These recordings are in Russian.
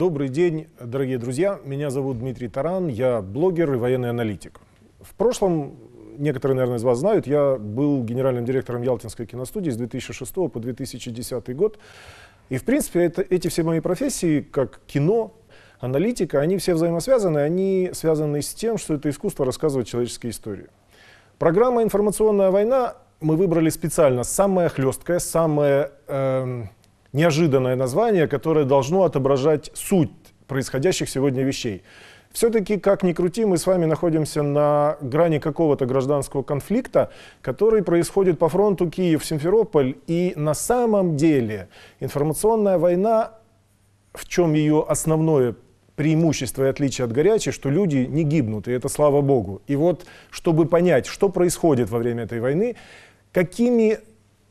Добрый день, дорогие друзья. Меня зовут Дмитрий Таран. Я блогер и военный аналитик. В прошлом, некоторые, наверное, из вас знают, я был генеральным директором Ялтинской киностудии с 2006 по 2010 год. И, в принципе, это, эти все мои профессии, как кино, аналитика, они все взаимосвязаны. Они связаны с тем, что это искусство рассказывать человеческие истории. Программа «Информационная война» мы выбрали специально самая хлесткая, самая... Э, неожиданное название, которое должно отображать суть происходящих сегодня вещей. Все-таки, как ни крути, мы с вами находимся на грани какого-то гражданского конфликта, который происходит по фронту Киев-Симферополь. И на самом деле информационная война, в чем ее основное преимущество и отличие от горячей, что люди не гибнут, и это слава богу. И вот, чтобы понять, что происходит во время этой войны, какими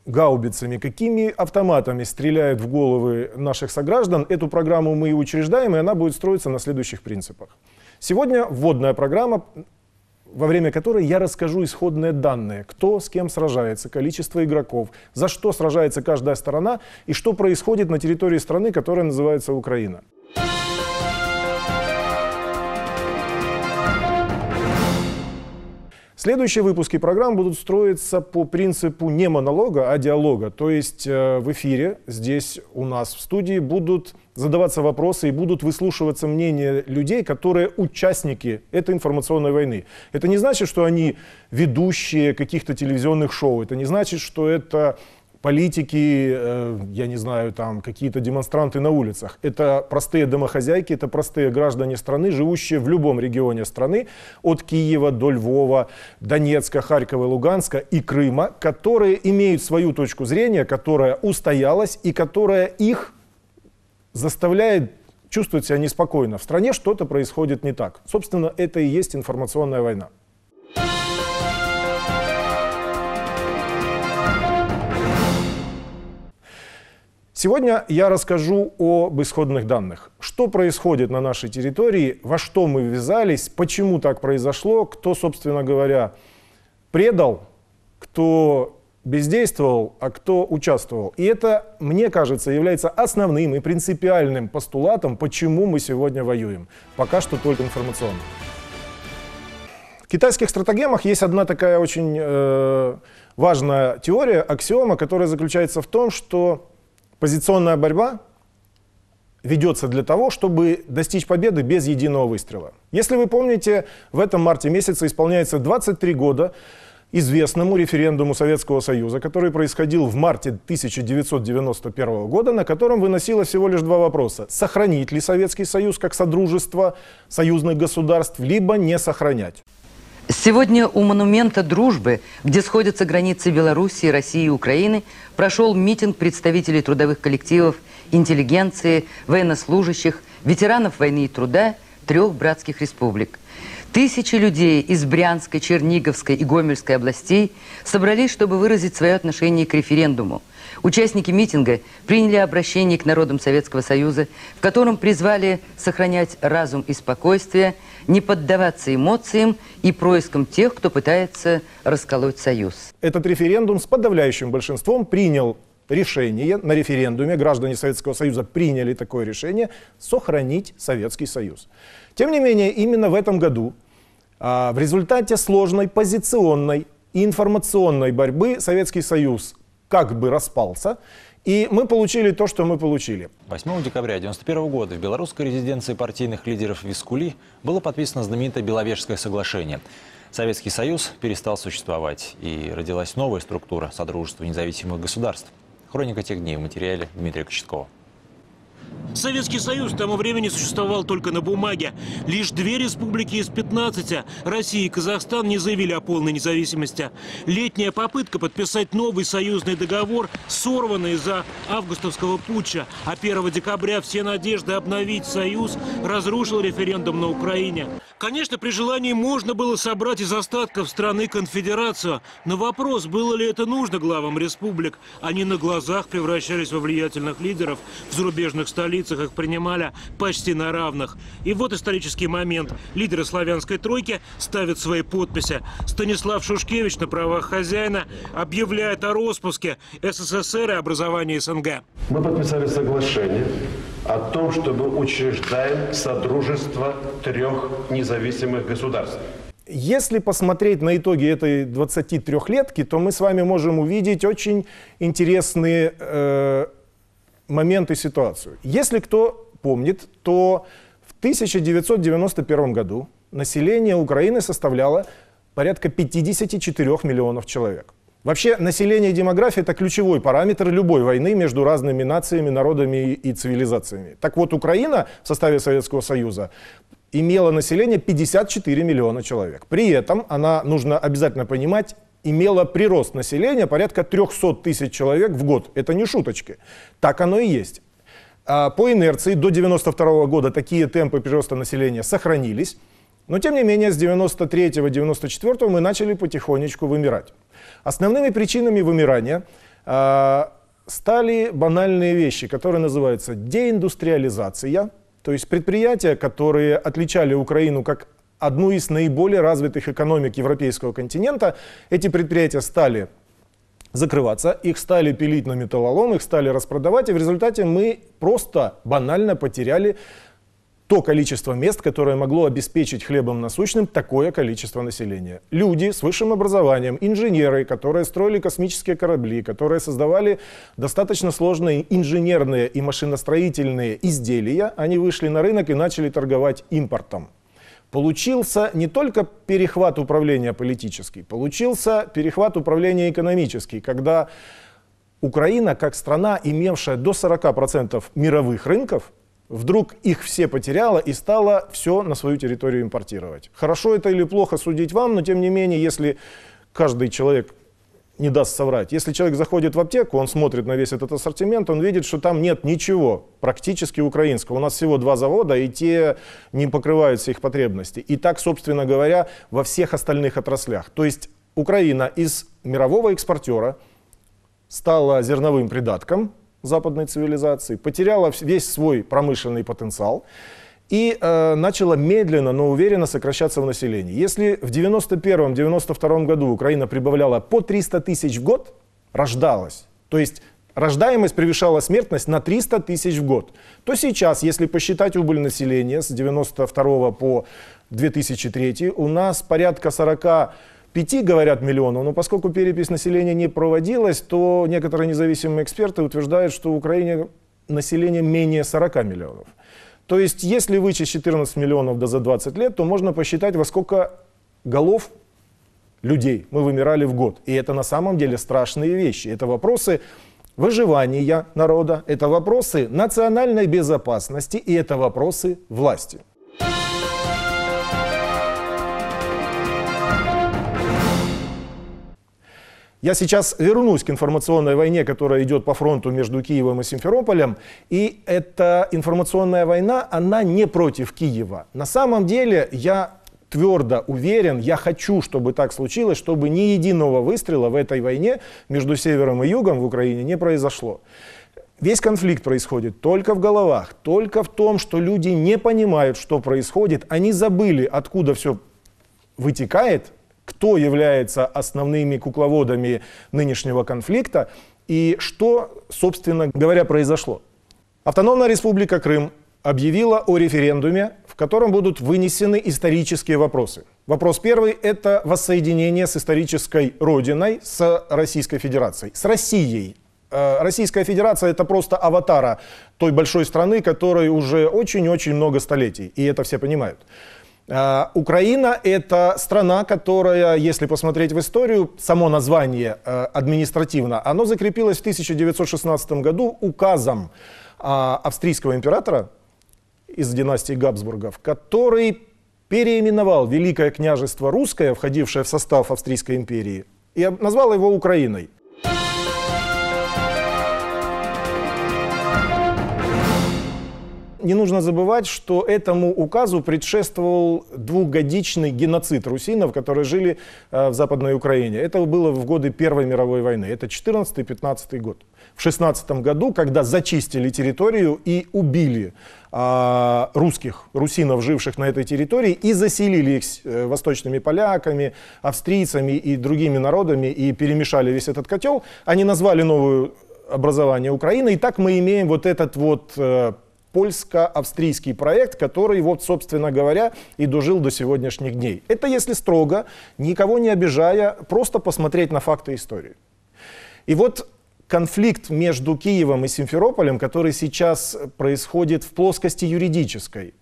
гаубицами, какими автоматами стреляют в головы наших сограждан, эту программу мы и учреждаем, и она будет строиться на следующих принципах. Сегодня вводная программа, во время которой я расскажу исходные данные, кто с кем сражается, количество игроков, за что сражается каждая сторона и что происходит на территории страны, которая называется Украина. Украина. Следующие выпуски программ будут строиться по принципу не монолога, а диалога. То есть э, в эфире здесь у нас в студии будут задаваться вопросы и будут выслушиваться мнения людей, которые участники этой информационной войны. Это не значит, что они ведущие каких-то телевизионных шоу. Это не значит, что это политики, э, я не знаю, там какие-то демонстранты на улицах. Это простые домохозяйки, это простые граждане страны, живущие в любом регионе страны, от Киева до Львова, Донецка, Харькова, Луганска и Крыма, которые имеют свою точку зрения, которая устоялась и которая их заставляет чувствовать себя неспокойно. В стране что-то происходит не так. Собственно, это и есть информационная война. Сегодня я расскажу об исходных данных. Что происходит на нашей территории, во что мы ввязались, почему так произошло, кто, собственно говоря, предал, кто бездействовал, а кто участвовал. И это, мне кажется, является основным и принципиальным постулатом, почему мы сегодня воюем. Пока что только информационно. В китайских стратегемах есть одна такая очень э, важная теория, аксиома, которая заключается в том, что Позиционная борьба ведется для того, чтобы достичь победы без единого выстрела. Если вы помните, в этом марте месяце исполняется 23 года известному референдуму Советского Союза, который происходил в марте 1991 года, на котором выносило всего лишь два вопроса. Сохранить ли Советский Союз как содружество союзных государств, либо не сохранять. Сегодня у монумента дружбы, где сходятся границы Белоруссии, России и Украины, прошел митинг представителей трудовых коллективов, интеллигенции, военнослужащих, ветеранов войны и труда трех братских республик. Тысячи людей из Брянской, Черниговской и Гомельской областей собрались, чтобы выразить свое отношение к референдуму – Участники митинга приняли обращение к народам Советского Союза, в котором призвали сохранять разум и спокойствие, не поддаваться эмоциям и проискам тех, кто пытается расколоть Союз. Этот референдум с подавляющим большинством принял решение на референдуме, граждане Советского Союза приняли такое решение, сохранить Советский Союз. Тем не менее, именно в этом году а, в результате сложной позиционной и информационной борьбы Советский Союз как бы распался. И мы получили то, что мы получили. 8 декабря 1991 года в белорусской резиденции партийных лидеров Вискули было подписано знаменитое Беловежское соглашение. Советский Союз перестал существовать, и родилась новая структура Содружества независимых государств. Хроника тех дней в материале Дмитрия Кочеткова. Советский Союз к тому времени существовал только на бумаге. Лишь две республики из 15, Россия и Казахстан, не заявили о полной независимости. Летняя попытка подписать новый союзный договор сорвана из-за августовского путча. А 1 декабря все надежды обновить союз разрушил референдум на Украине. Конечно, при желании можно было собрать из остатков страны конфедерацию. Но вопрос, было ли это нужно главам республик. Они на глазах превращались во влиятельных лидеров в зарубежных столицах столицах их принимали почти на равных. И вот исторический момент. Лидеры славянской тройки ставят свои подписи. Станислав Шушкевич на правах хозяина объявляет о распуске СССР и образовании СНГ. Мы подписали соглашение о том, чтобы мы учреждаем Содружество трех независимых государств. Если посмотреть на итоги этой 23-летки, то мы с вами можем увидеть очень интересные э, момент и ситуацию. Если кто помнит, то в 1991 году население Украины составляло порядка 54 миллионов человек. Вообще, население и демография – это ключевой параметр любой войны между разными нациями, народами и цивилизациями. Так вот, Украина в составе Советского Союза имела население 54 миллиона человек. При этом она, нужно обязательно понимать, имела прирост населения порядка 300 тысяч человек в год. Это не шуточки. Так оно и есть. А, по инерции до 92 года такие темпы прироста населения сохранились, но тем не менее с 1993-1994 мы начали потихонечку вымирать. Основными причинами вымирания а, стали банальные вещи, которые называются деиндустриализация, то есть предприятия, которые отличали Украину как одну из наиболее развитых экономик европейского континента. Эти предприятия стали закрываться, их стали пилить на металлолом, их стали распродавать, и в результате мы просто банально потеряли то количество мест, которое могло обеспечить хлебом насущным такое количество населения. Люди с высшим образованием, инженеры, которые строили космические корабли, которые создавали достаточно сложные инженерные и машиностроительные изделия, они вышли на рынок и начали торговать импортом. Получился не только перехват управления политический, получился перехват управления экономический, когда Украина, как страна, имевшая до 40% мировых рынков, вдруг их все потеряла и стала все на свою территорию импортировать. Хорошо это или плохо судить вам, но тем не менее, если каждый человек не даст соврать. Если человек заходит в аптеку, он смотрит на весь этот ассортимент, он видит, что там нет ничего практически украинского. У нас всего два завода, и те не покрываются их потребности. И так, собственно говоря, во всех остальных отраслях. То есть Украина из мирового экспортера стала зерновым придатком западной цивилизации, потеряла весь свой промышленный потенциал и э, начала медленно, но уверенно сокращаться в населении. Если в 91-92 году Украина прибавляла по 300 тысяч в год, рождалась, то есть рождаемость превышала смертность на 300 тысяч в год, то сейчас, если посчитать убыль населения с 92 по 2003, у нас порядка 40 5, говорят, миллионов, но поскольку перепись населения не проводилась, то некоторые независимые эксперты утверждают, что в Украине население менее 40 миллионов. То есть, если вычесть 14 миллионов да за 20 лет, то можно посчитать, во сколько голов людей мы вымирали в год. И это на самом деле страшные вещи. Это вопросы выживания народа, это вопросы национальной безопасности и это вопросы власти. Я сейчас вернусь к информационной войне, которая идет по фронту между Киевом и Симферополем. И эта информационная война, она не против Киева. На самом деле, я твердо уверен, я хочу, чтобы так случилось, чтобы ни единого выстрела в этой войне между севером и югом в Украине не произошло. Весь конфликт происходит только в головах, только в том, что люди не понимают, что происходит, они забыли, откуда все вытекает, кто является основными кукловодами нынешнего конфликта и что, собственно говоря, произошло. Автономная республика Крым объявила о референдуме, в котором будут вынесены исторические вопросы. Вопрос первый – это воссоединение с исторической родиной, с Российской Федерацией, с Россией. Э, Российская Федерация – это просто аватара той большой страны, которой уже очень-очень много столетий, и это все понимают. Э, Украина – это страна, которая, если посмотреть в историю, само название э, административно, оно закрепилось в 1916 году указом а, австрийского императора из династии Габсбургов, который переименовал Великое княжество Русское, входившее в состав Австрийской империи, и назвал его Украиной. Не нужно забывать, что этому указу предшествовал двухгодичный геноцид русинов, которые жили э, в Западной Украине. Это было в годы Первой мировой войны. Это 14-15 год. В 16 году, когда зачистили территорию и убили а, русских, русинов, живших на этой территории, и заселили их э, восточными поляками, австрийцами и другими народами, и перемешали весь этот котел. Они назвали новую образование Украины, и так мы имеем вот этот вот э, польско-австрийский проект, который, вот, собственно говоря, и дожил до сегодняшних дней. Это, если строго, никого не обижая, просто посмотреть на факты истории. И вот конфликт между Киевом и Симферополем, который сейчас происходит в плоскости юридической,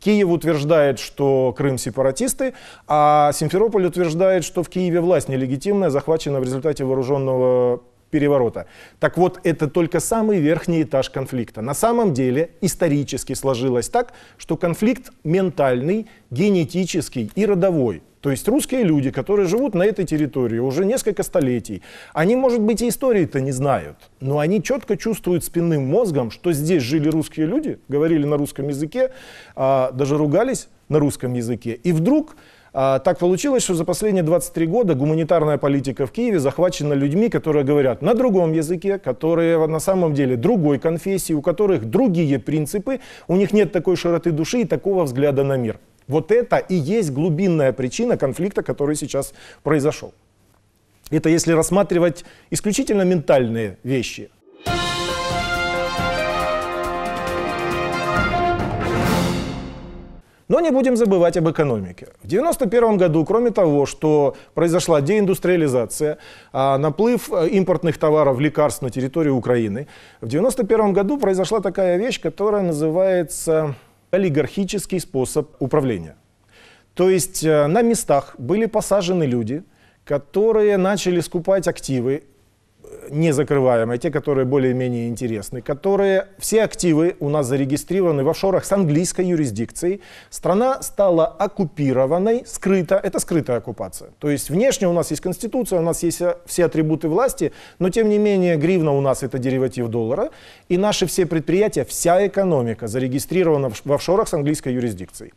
Киев утверждает, что Крым сепаратисты, а Симферополь утверждает, что в Киеве власть нелегитимная, захвачена в результате вооруженного переворота. Так вот, это только самый верхний этаж конфликта. На самом деле, исторически сложилось так, что конфликт ментальный, генетический и родовой. То есть русские люди, которые живут на этой территории уже несколько столетий, они, может быть, и истории-то не знают, но они четко чувствуют спинным мозгом, что здесь жили русские люди, говорили на русском языке, а, даже ругались на русском языке. И вдруг а, так получилось, что за последние 23 года гуманитарная политика в Киеве захвачена людьми, которые говорят на другом языке, которые на самом деле другой конфессии, у которых другие принципы, у них нет такой широты души и такого взгляда на мир. Вот это и есть глубинная причина конфликта, который сейчас произошел. Это если рассматривать исключительно ментальные вещи. Но не будем забывать об экономике. В 1991 году, кроме того, что произошла деиндустриализация, а, наплыв э, импортных товаров, лекарств на территорию Украины, в 1991 году произошла такая вещь, которая называется олигархический способ управления. То есть э, на местах были посажены люди, которые начали скупать активы не закрываемые, те, которые более-менее интересны, которые все активы у нас зарегистрированы в офшорах с английской юрисдикцией. Страна стала оккупированной скрыта, Это скрытая оккупация. То есть внешне у нас есть конституция, у нас есть э, все атрибуты власти, но тем не менее гривна у нас это дериватив доллара, и наши все предприятия, вся экономика зарегистрирована в офшорах с английской юрисдикцией.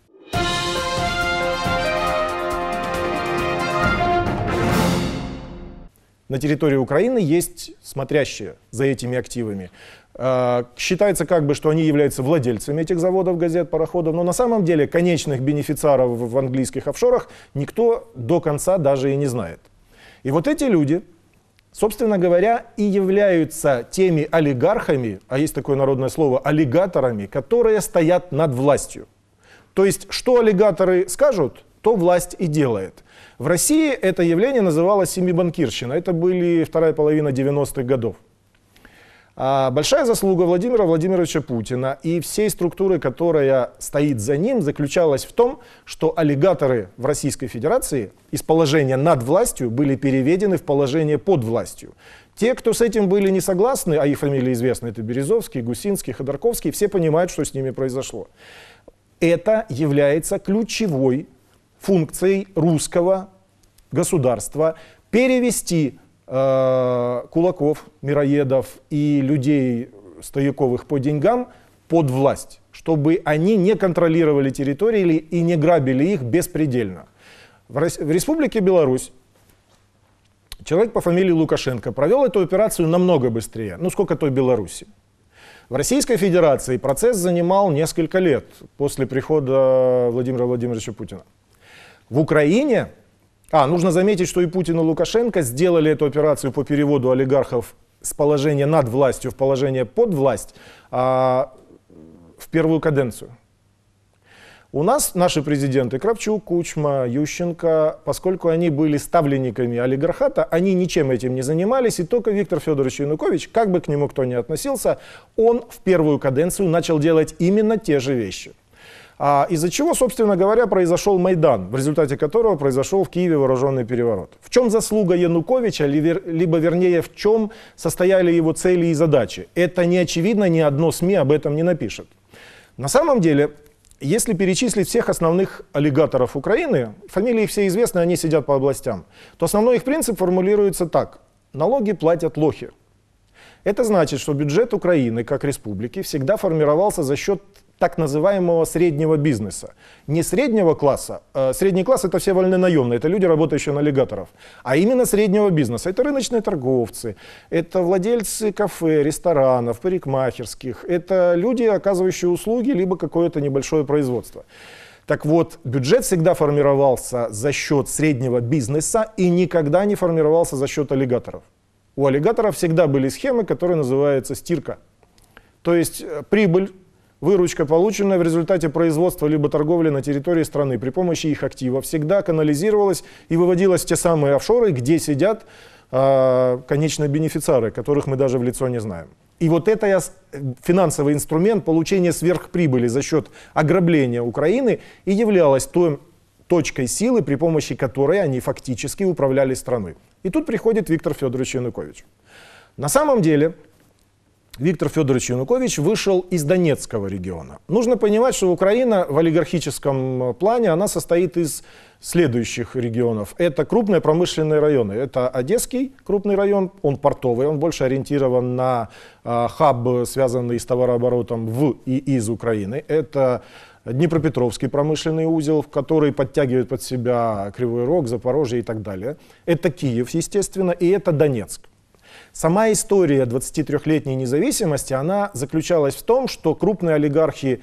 на территории Украины есть смотрящие за этими активами. А, считается как бы, что они являются владельцами этих заводов, газет, пароходов, но на самом деле конечных бенефициаров в английских офшорах никто до конца даже и не знает. И вот эти люди, собственно говоря, и являются теми олигархами, а есть такое народное слово, аллигаторами, которые стоят над властью. То есть, что аллигаторы скажут, что власть и делает. В России это явление называлось семибанкирщина. Это были вторая половина 90-х годов. А большая заслуга Владимира Владимировича Путина и всей структуры, которая стоит за ним, заключалась в том, что аллигаторы в Российской Федерации из положения над властью были переведены в положение под властью. Те, кто с этим были не согласны, а их фамилии известны, это Березовский, Гусинский, Ходорковский, все понимают, что с ними произошло. Это является ключевой функцией русского государства перевести э, кулаков, мироедов и людей стояковых по деньгам под власть, чтобы они не контролировали территории и не грабили их беспредельно. В, в Республике Беларусь человек по фамилии Лукашенко провел эту операцию намного быстрее, ну сколько той Беларуси. В Российской Федерации процесс занимал несколько лет после прихода Владимира Владимировича Путина. В Украине, а, нужно заметить, что и Путин, и Лукашенко сделали эту операцию по переводу олигархов с положения над властью в положение под власть а, в первую каденцию. У нас наши президенты Кравчук, Кучма, Ющенко, поскольку они были ставленниками олигархата, они ничем этим не занимались, и только Виктор Федорович Янукович, как бы к нему кто ни относился, он в первую каденцию начал делать именно те же вещи – а Из-за чего, собственно говоря, произошел Майдан, в результате которого произошел в Киеве вооруженный переворот. В чем заслуга Януковича, либо вернее, в чем состояли его цели и задачи? Это не очевидно, ни одно СМИ об этом не напишет. На самом деле, если перечислить всех основных аллигаторов Украины, фамилии все известны, они сидят по областям, то основной их принцип формулируется так. Налоги платят лохи. Это значит, что бюджет Украины как республики всегда формировался за счет так называемого среднего бизнеса. Не среднего класса, а, средний класс это все вольнонаемные, это люди, работающие на аллигаторов, а именно среднего бизнеса. Это рыночные торговцы, это владельцы кафе, ресторанов, парикмахерских, это люди, оказывающие услуги, либо какое-то небольшое производство. Так вот, бюджет всегда формировался за счет среднего бизнеса и никогда не формировался за счет аллигаторов. У аллигаторов всегда были схемы, которые называются стирка. То есть э, прибыль, выручка, полученная в результате производства либо торговли на территории страны при помощи их актива, всегда канализировалась и выводилась в те самые офшоры, где сидят э, конечные бенефициары, которых мы даже в лицо не знаем. И вот это э, финансовый инструмент получения сверхприбыли за счет ограбления Украины и являлась той точкой силы, при помощи которой они фактически управляли страной. И тут приходит Виктор Федорович Янукович. На самом деле, Виктор Федорович Янукович вышел из Донецкого региона. Нужно понимать, что Украина в олигархическом э, плане она состоит из следующих регионов. Это крупные промышленные районы. Это Одесский крупный район, он портовый, он больше ориентирован на э, хаб, связанный с товарооборотом в и из Украины. Это Днепропетровский промышленный узел, в который подтягивает под себя Кривой Рог, Запорожье и так далее. Это Киев, естественно, и это Донецк. Сама история 23-летней независимости, она заключалась в том, что крупные олигархи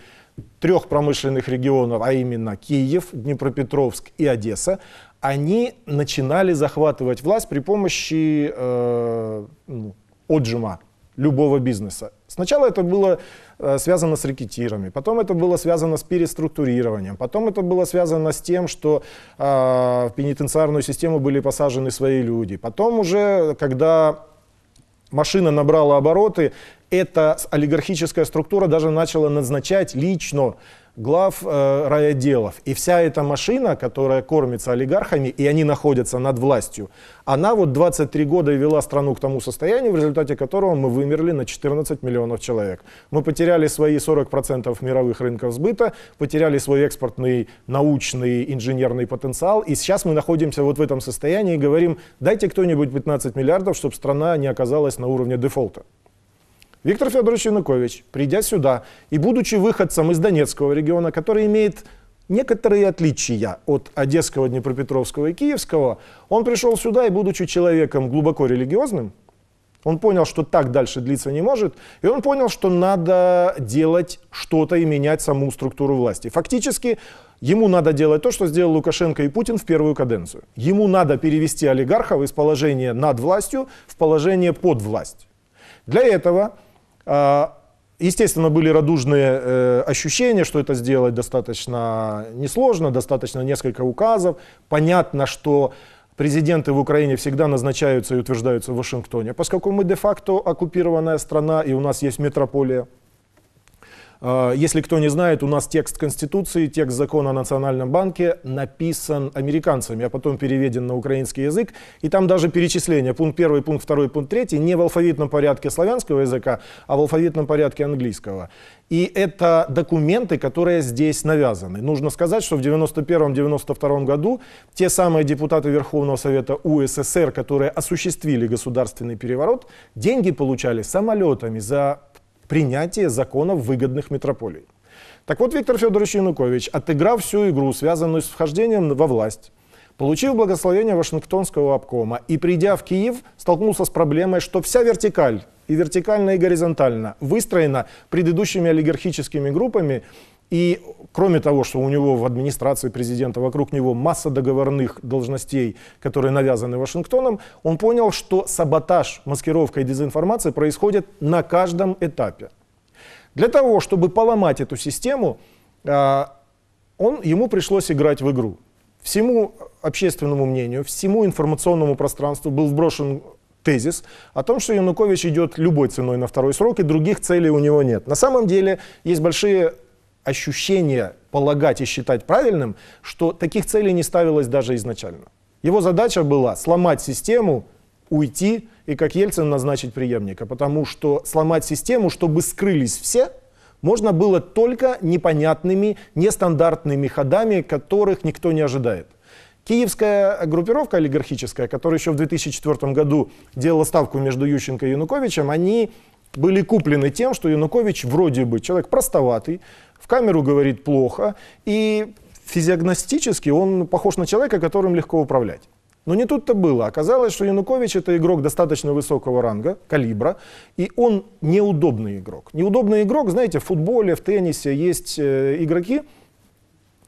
трех промышленных регионов, а именно Киев, Днепропетровск и Одесса, они начинали захватывать власть при помощи э, ну, отжима любого бизнеса. Сначала это было Э, связано с рекетирами, потом это было связано с переструктурированием, потом это было связано с тем, что э, в пенитенциарную систему были посажены свои люди. Потом уже, когда машина набрала обороты, эта олигархическая структура даже начала назначать лично глав э, райотделов. И вся эта машина, которая кормится олигархами, и они находятся над властью, она вот 23 года вела страну к тому состоянию, в результате которого мы вымерли на 14 миллионов человек. Мы потеряли свои 40% мировых рынков сбыта, потеряли свой экспортный, научный, инженерный потенциал. И сейчас мы находимся вот в этом состоянии и говорим, дайте кто-нибудь 15 миллиардов, чтобы страна не оказалась на уровне дефолта. Виктор Федорович Янукович, придя сюда и будучи выходцем из Донецкого региона, который имеет некоторые отличия от Одесского, Днепропетровского и Киевского, он пришел сюда и, будучи человеком глубоко религиозным, он понял, что так дальше длиться не может, и он понял, что надо делать что-то и менять саму структуру власти. Фактически, ему надо делать то, что сделал Лукашенко и Путин в первую каденцию. Ему надо перевести олигархов из положения над властью в положение под власть. Для этого а, естественно, были радужные э, ощущения, что это сделать достаточно несложно, достаточно несколько указов. Понятно, что президенты в Украине всегда назначаются и утверждаются в Вашингтоне, поскольку мы де-факто оккупированная страна, и у нас есть метрополия. Э, если кто не знает, у нас текст Конституции, текст закона о Национальном банке написан американцами, а потом переведен на украинский язык. И там даже перечисления Пункт первый, пункт второй, пункт третий не в алфавитном порядке славянского языка, а в алфавитном порядке английского. И это документы, которые здесь навязаны. Нужно сказать, что в 1991-1992 году те самые депутаты Верховного Совета УССР, которые осуществили государственный переворот, деньги получали самолетами за принятие законов выгодных метрополий. Так вот, Виктор Федорович Янукович, отыграв всю игру, связанную с вхождением во власть, получив благословение Вашингтонского обкома и придя в Киев, столкнулся с проблемой, что вся вертикаль и вертикально, и горизонтально выстроена предыдущими олигархическими группами и кроме того, что у него в администрации президента, вокруг него масса договорных должностей, которые навязаны Вашингтоном, он понял, что саботаж, маскировка и дезинформация происходят на каждом этапе. Для того, чтобы поломать эту систему, а, он, ему пришлось играть в игру. Всему общественному мнению, всему информационному пространству был вброшен тезис о том, что Янукович идет любой ценой на второй срок, и других целей у него нет. На самом деле есть большие ощущение полагать и считать правильным, что таких целей не ставилось даже изначально. Его задача была сломать систему, уйти и, как Ельцин, назначить преемника, потому что сломать систему, чтобы скрылись все, можно было только непонятными, нестандартными ходами, которых никто не ожидает. Киевская группировка олигархическая, которая еще в 2004 году делала ставку между Ющенко и Януковичем, они были куплены тем, что Янукович вроде бы человек простоватый, камеру говорит плохо, и физиогностически он похож на человека, которым легко управлять. Но не тут-то было. Оказалось, что Янукович это игрок достаточно высокого ранга, калибра, и он неудобный игрок. Неудобный игрок, знаете, в футболе, в теннисе есть э, игроки,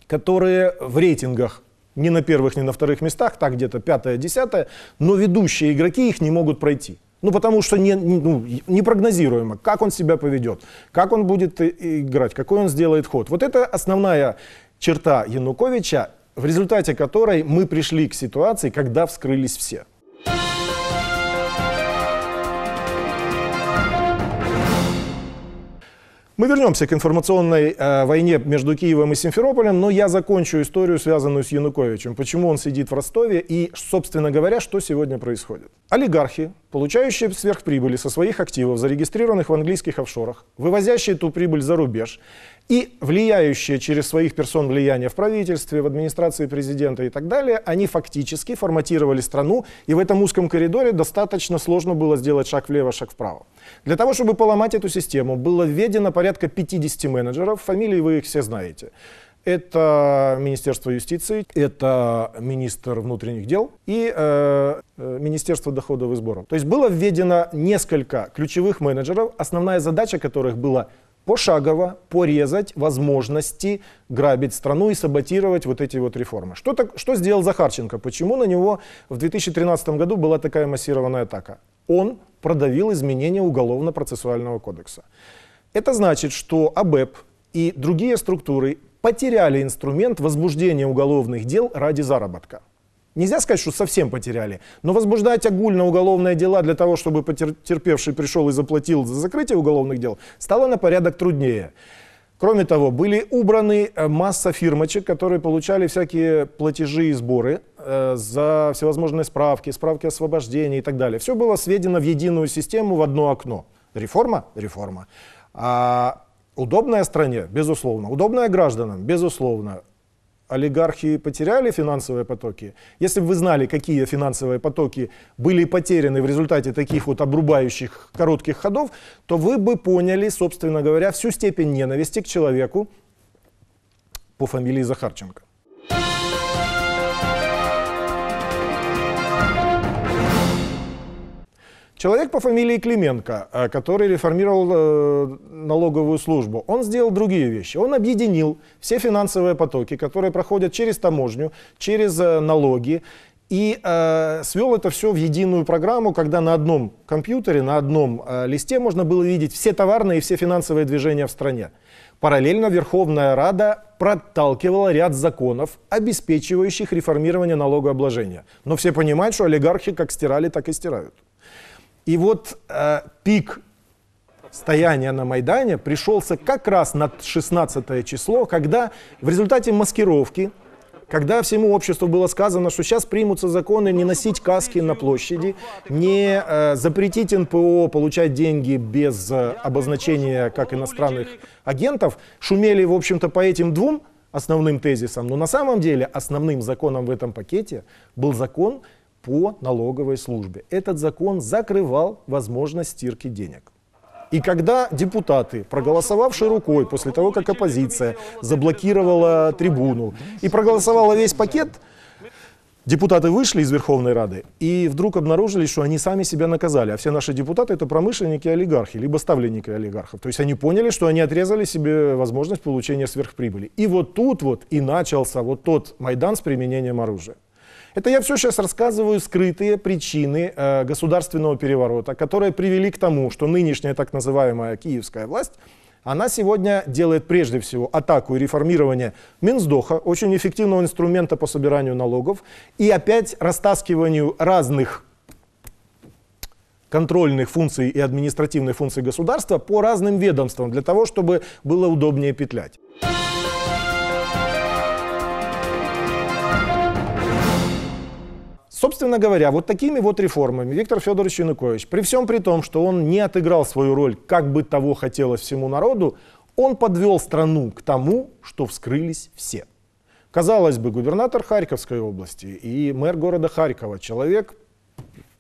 которые в рейтингах не на первых, не на вторых местах, так где-то пятое, десятое, но ведущие игроки их не могут пройти. Ну, потому что не, ну, непрогнозируемо, как он себя поведет, как он будет играть, какой он сделает ход. Вот это основная черта Януковича, в результате которой мы пришли к ситуации, когда вскрылись все. Мы вернемся к информационной э, войне между Киевом и Симферополем, но я закончу историю, связанную с Януковичем. Почему он сидит в Ростове и, собственно говоря, что сегодня происходит. Олигархи, получающие сверхприбыли со своих активов, зарегистрированных в английских офшорах, вывозящие эту прибыль за рубеж и влияющие через своих персон влияние в правительстве, в администрации президента и так далее, они фактически форматировали страну, и в этом узком коридоре достаточно сложно было сделать шаг влево, шаг вправо. Для того, чтобы поломать эту систему, было введено порядка 50 менеджеров, фамилии вы их все знаете. Это Министерство юстиции, это министр внутренних дел и э, э, Министерство доходов и сборов. То есть было введено несколько ключевых менеджеров, основная задача которых была пошагово порезать возможности грабить страну и саботировать вот эти вот реформы. Что, так, что сделал Захарченко? Почему на него в 2013 году была такая массированная атака? Он продавил изменения Уголовно-процессуального кодекса. Это значит, что АБЭП и другие структуры потеряли инструмент возбуждения уголовных дел ради заработка. Нельзя сказать, что совсем потеряли, но возбуждать огульно уголовные дела для того, чтобы потерпевший пришел и заплатил за закрытие уголовных дел, стало на порядок труднее. Кроме того, были убраны э, масса фирмочек, которые получали всякие платежи и сборы э, за всевозможные справки, справки освобождения и так далее. Все было сведено в единую систему, в одно окно. Реформа? Реформа. А удобная стране? Безусловно. Удобная гражданам? Безусловно олигархи потеряли финансовые потоки. Если бы вы знали, какие финансовые потоки были потеряны в результате таких вот обрубающих коротких ходов, то вы бы поняли, собственно говоря, всю степень ненависти к человеку по фамилии Захарченко. Человек по фамилии Клименко, э, который реформировал э, налоговую службу, он сделал другие вещи. Он объединил все финансовые потоки, которые проходят через таможню, через э, налоги, и свел это все в единую программу, когда на одном компьютере, на одном листе можно было видеть все товарные и все финансовые движения в стране. Параллельно Верховная Рада проталкивала ряд законов, обеспечивающих реформирование налогообложения. Но все понимают, что олигархи как стирали, так и стирают. И вот э, пик стояния на Майдане пришелся как раз на 16 число, когда в результате маскировки, когда всему обществу было сказано, что сейчас примутся законы не носить каски на площади, не э, запретить НПО получать деньги без э, обозначения как иностранных агентов, шумели, в общем-то, по этим двум основным тезисам. Но на самом деле основным законом в этом пакете был закон, по налоговой службе. Этот закон закрывал возможность стирки денег. И когда депутаты, проголосовавшие рукой после того, как оппозиция заблокировала трибуну и проголосовала весь пакет, депутаты вышли из Верховной Рады и вдруг обнаружили, что они сами себя наказали. А все наши депутаты это промышленники олигархи, либо ставленники олигархов. То есть они поняли, что они отрезали себе возможность получения сверхприбыли. И вот тут вот и начался вот тот Майдан с применением оружия. Это я все сейчас рассказываю скрытые причины э, государственного переворота, которые привели к тому, что нынешняя так называемая киевская власть, она сегодня делает прежде всего атаку и реформирование Минздоха, очень эффективного инструмента по собиранию налогов, и опять растаскиванию разных контрольных функций и административных функций государства по разным ведомствам для того, чтобы было удобнее петлять. Собственно говоря, вот такими вот реформами Виктор Федорович Янукович, при всем при том, что он не отыграл свою роль, как бы того хотелось всему народу, он подвел страну к тому, что вскрылись все. Казалось бы, губернатор Харьковской области и мэр города Харькова, человек,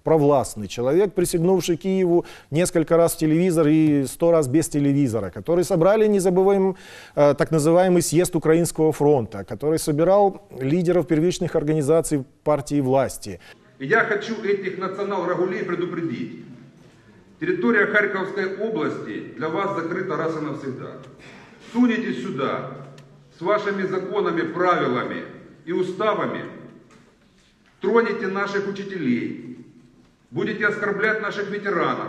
провластный человек, присягнувший Киеву несколько раз в телевизор и сто раз без телевизора, который собрали, не забываем, э, так называемый съезд Украинского фронта, который собирал лидеров первичных организаций партии власти. Я хочу этих национал-рагулей предупредить. Территория Харьковской области для вас закрыта раз и навсегда. Судите сюда с вашими законами, правилами и уставами. Троните наших учителей, будете оскорблять наших ветеранов,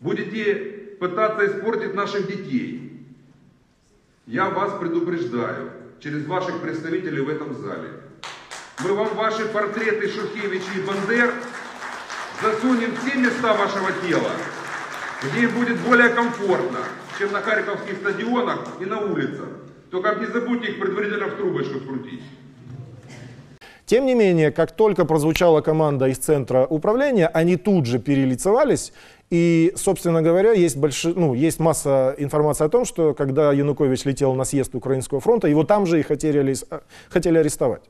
будете пытаться испортить наших детей. Я вас предупреждаю через ваших представителей в этом зале. Мы вам ваши портреты Шухевич и Бандер засунем в те места вашего тела, где будет более комфортно, чем на харьковских стадионах и на улицах. Только не забудьте их предварительно в трубочку крутить. Тем не менее, как только прозвучала команда из центра управления, они тут же перелицевались и, собственно говоря, есть, больш... ну, есть масса информации о том, что когда Янукович летел на съезд Украинского фронта, его там же и хотели, э, хотели арестовать.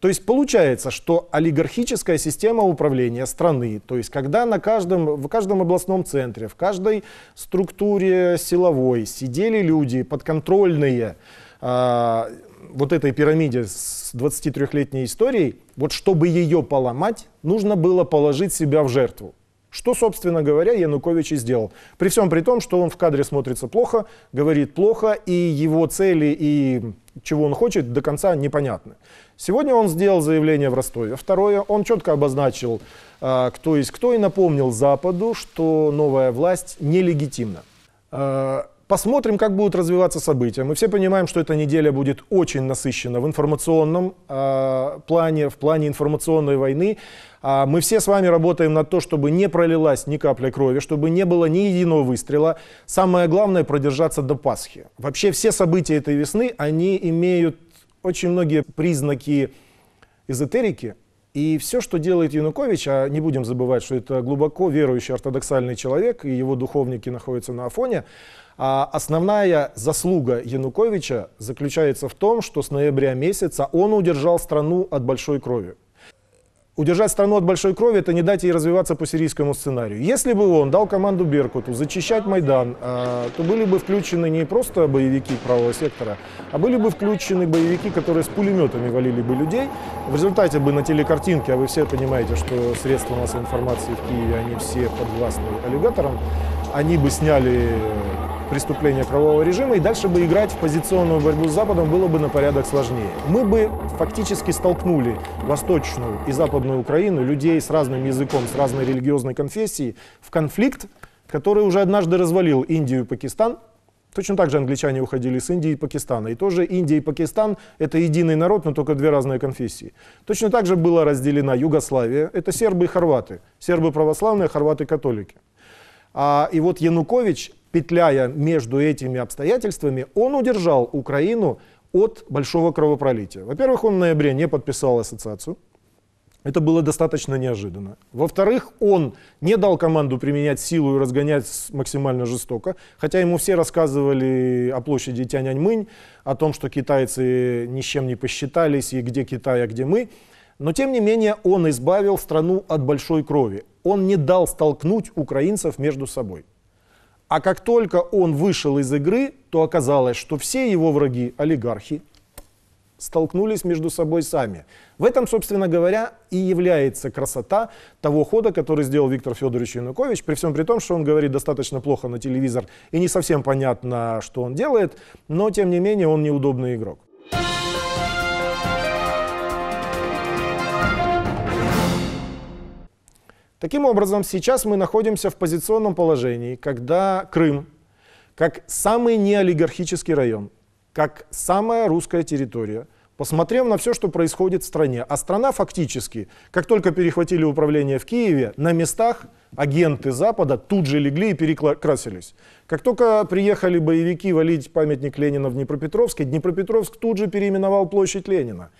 То есть получается, что олигархическая система управления страны, то есть когда на каждом, в каждом областном центре, в каждой структуре силовой сидели люди подконтрольные э, вот этой пирамиде с 23-летней историей, вот чтобы ее поломать, нужно было положить себя в жертву. Что, собственно говоря, Янукович и сделал. При всем при том, что он в кадре смотрится плохо, говорит плохо, и его цели и чего он хочет до конца непонятны. Сегодня он сделал заявление в Ростове. Второе, он четко обозначил, а, кто есть кто, и напомнил Западу, что новая власть нелегитимна. А, Посмотрим, как будут развиваться события. Мы все понимаем, что эта неделя будет очень насыщена в информационном э, плане, в плане информационной войны. А мы все с вами работаем на то, чтобы не пролилась ни капля крови, чтобы не было ни единого выстрела. Самое главное продержаться до Пасхи. Вообще все события этой весны, они имеют очень многие признаки эзотерики, и все, что делает Янукович, а не будем забывать, что это глубоко верующий ортодоксальный человек, и его духовники находятся на Афоне, а основная заслуга Януковича заключается в том, что с ноября месяца он удержал страну от большой крови. Удержать страну от большой крови – это не дать ей развиваться по сирийскому сценарию. Если бы он дал команду Беркуту зачищать Майдан, а, то были бы включены не просто боевики правого сектора, а были бы включены боевики, которые с пулеметами валили бы людей. В результате бы на телекартинке, а вы все понимаете, что средства массовой информации в Киеве, они все подвластны аллигаторам, они бы сняли преступления кровавого режима, и дальше бы играть в позиционную борьбу с Западом было бы на порядок сложнее. Мы бы фактически столкнули Восточную и Западную Украину, людей с разным языком, с разной религиозной конфессией, в конфликт, который уже однажды развалил Индию и Пакистан, Точно так же англичане уходили с Индии и Пакистана. И тоже Индия и Пакистан – это единый народ, но только две разные конфессии. Точно так же была разделена Югославия. Это сербы и хорваты. Сербы православные, а хорваты католики. А, и вот Янукович петляя между этими обстоятельствами, он удержал Украину от большого кровопролития. Во-первых, он в ноябре не подписал ассоциацию. Это было достаточно неожиданно. Во-вторых, он не дал команду применять силу и разгонять максимально жестоко. Хотя ему все рассказывали о площади Тяньаньмынь, о том, что китайцы ни с чем не посчитались, и где Китай, а где мы. Но тем не менее он избавил страну от большой крови. Он не дал столкнуть украинцев между собой. А как только он вышел из игры, то оказалось, что все его враги, олигархи, столкнулись между собой сами. В этом, собственно говоря, и является красота того хода, который сделал Виктор Федорович Янукович, при всем при том, что он говорит достаточно плохо на телевизор и не совсем понятно, что он делает, но тем не менее он неудобный игрок. Таким образом, сейчас мы находимся в позиционном положении, когда Крым, как самый неолигархический район, как самая русская территория, посмотрев на все, что происходит в стране, а страна фактически, как только перехватили управление в Киеве, на местах агенты Запада тут же легли и перекрасились. Как только приехали боевики валить памятник Ленина в Днепропетровске, Днепропетровск тут же переименовал площадь Ленина.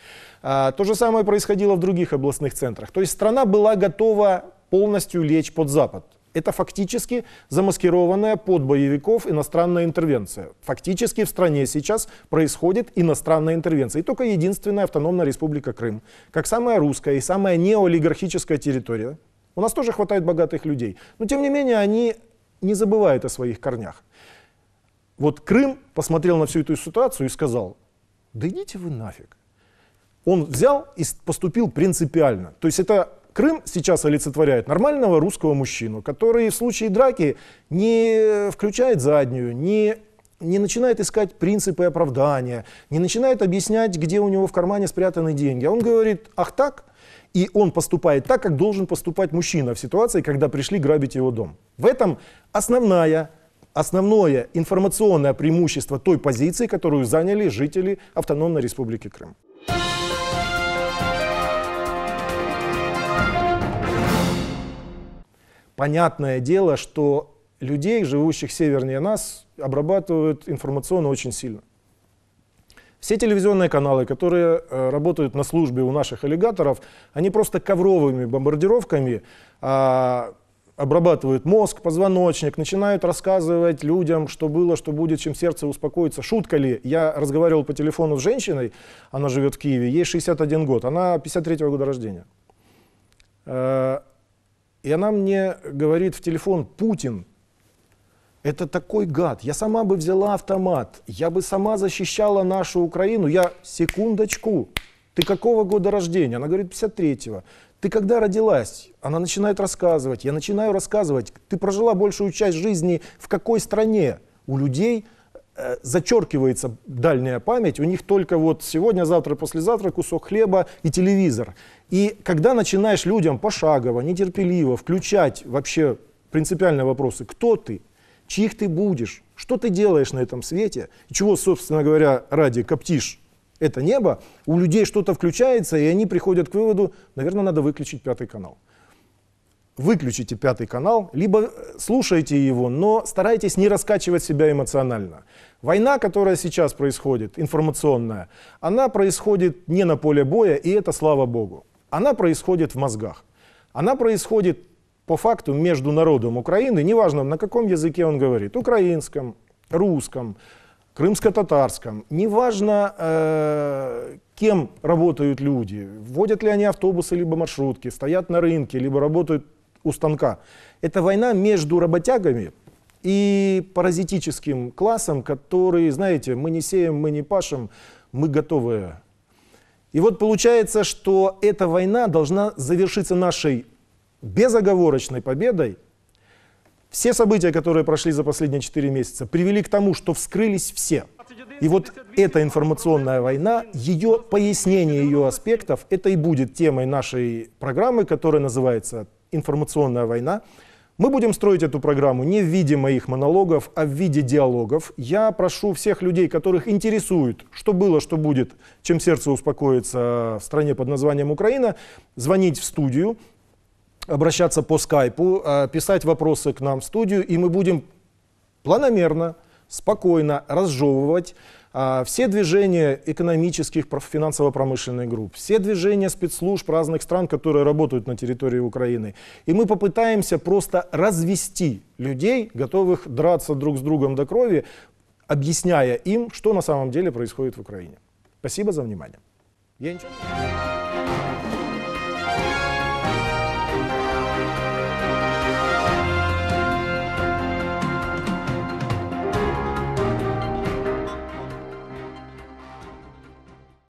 А, то же самое происходило в других областных центрах. То есть страна была готова полностью лечь под Запад. Это фактически замаскированная под боевиков иностранная интервенция. Фактически в стране сейчас происходит иностранная интервенция. И только единственная автономная республика Крым, как самая русская и самая неолигархическая территория. У нас тоже хватает богатых людей. Но тем не менее они не забывают о своих корнях. Вот Крым посмотрел на всю эту ситуацию и сказал, да идите вы нафиг. Он взял и поступил принципиально. То есть это Крым сейчас олицетворяет нормального русского мужчину, который в случае драки не включает заднюю, не не начинает искать принципы оправдания, не начинает объяснять, где у него в кармане спрятаны деньги. А он говорит, ах так, и он поступает так, как должен поступать мужчина в ситуации, когда пришли грабить его дом. В этом основная, основное информационное преимущество той позиции, которую заняли жители Автономной Республики Крым. Понятное дело, что людей, живущих севернее нас, обрабатывают информационно очень сильно. Все телевизионные каналы, которые э, работают на службе у наших аллигаторов, они просто ковровыми бомбардировками э, обрабатывают мозг, позвоночник, начинают рассказывать людям, что было, что будет, чем сердце успокоится. Шутка ли? Я разговаривал по телефону с женщиной, она живет в Киеве, ей 61 год, она 53 -го года рождения. Э, и она мне говорит в телефон, Путин, это такой гад. Я сама бы взяла автомат, я бы сама защищала нашу Украину. Я, секундочку, ты какого года рождения? Она говорит, 53-го. Ты когда родилась? Она начинает рассказывать. Я начинаю рассказывать. Ты прожила большую часть жизни в какой стране? У людей – Э, зачеркивается дальняя память, у них только вот сегодня, завтра, послезавтра кусок хлеба и телевизор. И когда начинаешь людям пошагово, нетерпеливо включать вообще принципиальные вопросы, кто ты, чьих ты будешь, что ты делаешь на этом свете, чего, собственно говоря, ради коптишь это небо, у людей что-то включается, и они приходят к выводу, наверное, надо выключить пятый канал выключите пятый канал, либо э, слушайте его, но старайтесь не раскачивать себя эмоционально. Война, которая сейчас происходит, информационная, она происходит не на поле боя, и это слава богу. Она происходит в мозгах. Она происходит по факту между народом Украины, неважно на каком языке он говорит, украинском, русском, крымско-татарском, неважно, э, кем работают люди, водят ли они автобусы либо маршрутки, стоят на рынке, либо работают у станка. Это война между работягами и паразитическим классом, который, знаете, мы не сеем, мы не пашем, мы готовы. И вот получается, что эта война должна завершиться нашей безоговорочной победой. Все события, которые прошли за последние 4 месяца, привели к тому, что вскрылись все. И вот эта информационная война, ее пояснение ее аспектов, это и будет темой нашей программы, которая называется информационная война. Мы будем строить эту программу не в виде моих монологов, а в виде диалогов. Я прошу всех людей, которых интересует, что было, что будет, чем сердце успокоится в стране под названием Украина, звонить в студию, обращаться по скайпу, а, писать вопросы к нам в студию, и мы будем планомерно, спокойно разжевывать а, все движения экономических, финансово-промышленных групп, все движения спецслужб разных стран, которые работают на территории Украины. И мы попытаемся просто развести людей, готовых драться друг с другом до крови, объясняя им, что на самом деле происходит в Украине. Спасибо за внимание. Я ничего...